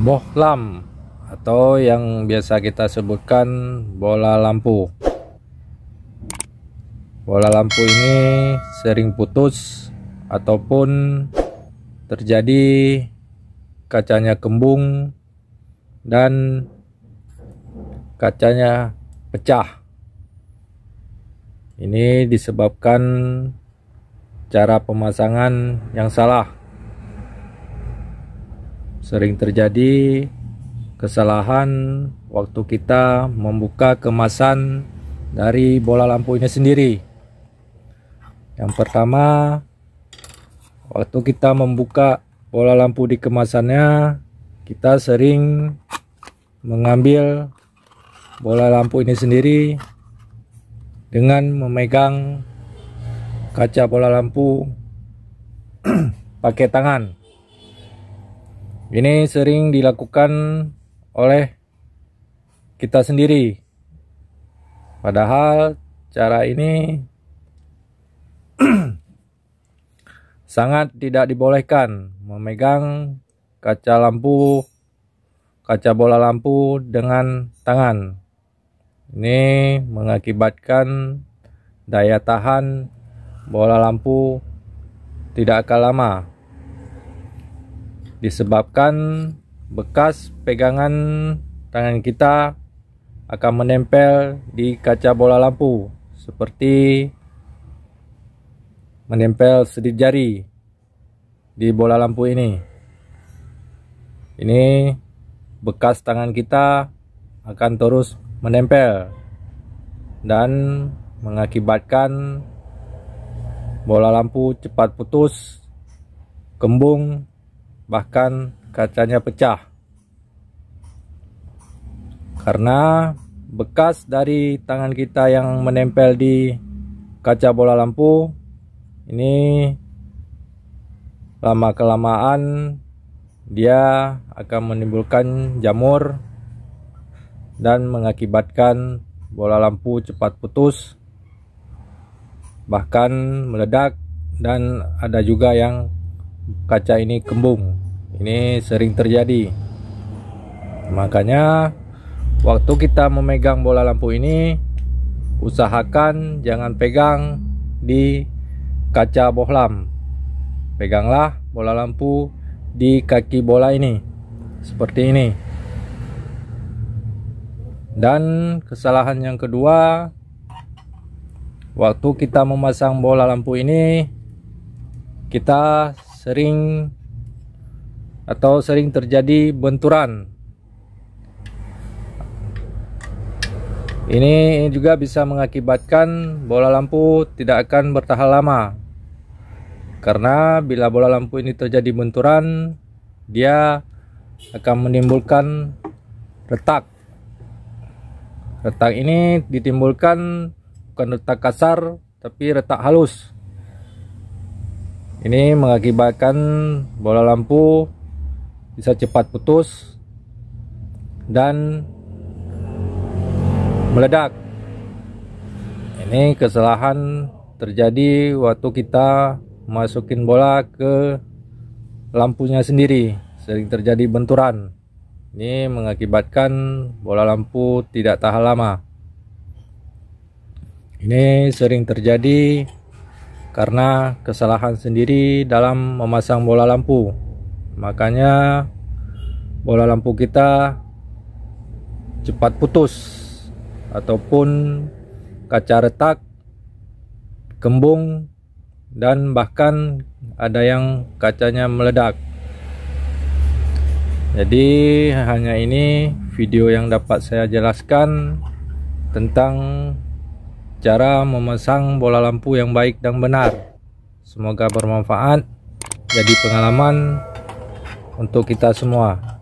bohlam atau yang biasa kita sebutkan bola lampu bola lampu ini sering putus ataupun terjadi kacanya kembung dan kacanya pecah ini disebabkan cara pemasangan yang salah sering terjadi kesalahan waktu kita membuka kemasan dari bola lampu ini sendiri. Yang pertama, waktu kita membuka bola lampu di kemasannya, kita sering mengambil bola lampu ini sendiri dengan memegang kaca bola lampu pakai tangan. Ini sering dilakukan oleh kita sendiri. Padahal cara ini sangat tidak dibolehkan memegang kaca lampu, kaca bola lampu dengan tangan. Ini mengakibatkan daya tahan bola lampu tidak akan lama disebabkan bekas pegangan tangan kita akan menempel di kaca bola lampu seperti menempel sedikit jari di bola lampu ini ini bekas tangan kita akan terus menempel dan mengakibatkan bola lampu cepat putus kembung bahkan kacanya pecah karena bekas dari tangan kita yang menempel di kaca bola lampu ini lama kelamaan dia akan menimbulkan jamur dan mengakibatkan bola lampu cepat putus bahkan meledak dan ada juga yang kaca ini kembung ini sering terjadi makanya waktu kita memegang bola lampu ini usahakan jangan pegang di kaca bohlam peganglah bola lampu di kaki bola ini seperti ini dan kesalahan yang kedua waktu kita memasang bola lampu ini kita sering atau sering terjadi benturan. Ini juga bisa mengakibatkan bola lampu tidak akan bertahan lama. Karena bila bola lampu ini terjadi benturan, dia akan menimbulkan retak. Retak ini ditimbulkan bukan retak kasar, tapi retak halus. Ini mengakibatkan bola lampu bisa cepat putus dan meledak. Ini kesalahan terjadi waktu kita masukin bola ke lampunya sendiri. Sering terjadi benturan. Ini mengakibatkan bola lampu tidak tahan lama. Ini sering terjadi karena kesalahan sendiri dalam memasang bola lampu. Makanya bola lampu kita cepat putus ataupun kaca retak, kembung dan bahkan ada yang kacanya meledak. Jadi hanya ini video yang dapat saya jelaskan tentang cara memasang bola lampu yang baik dan benar. Semoga bermanfaat, jadi pengalaman untuk kita semua.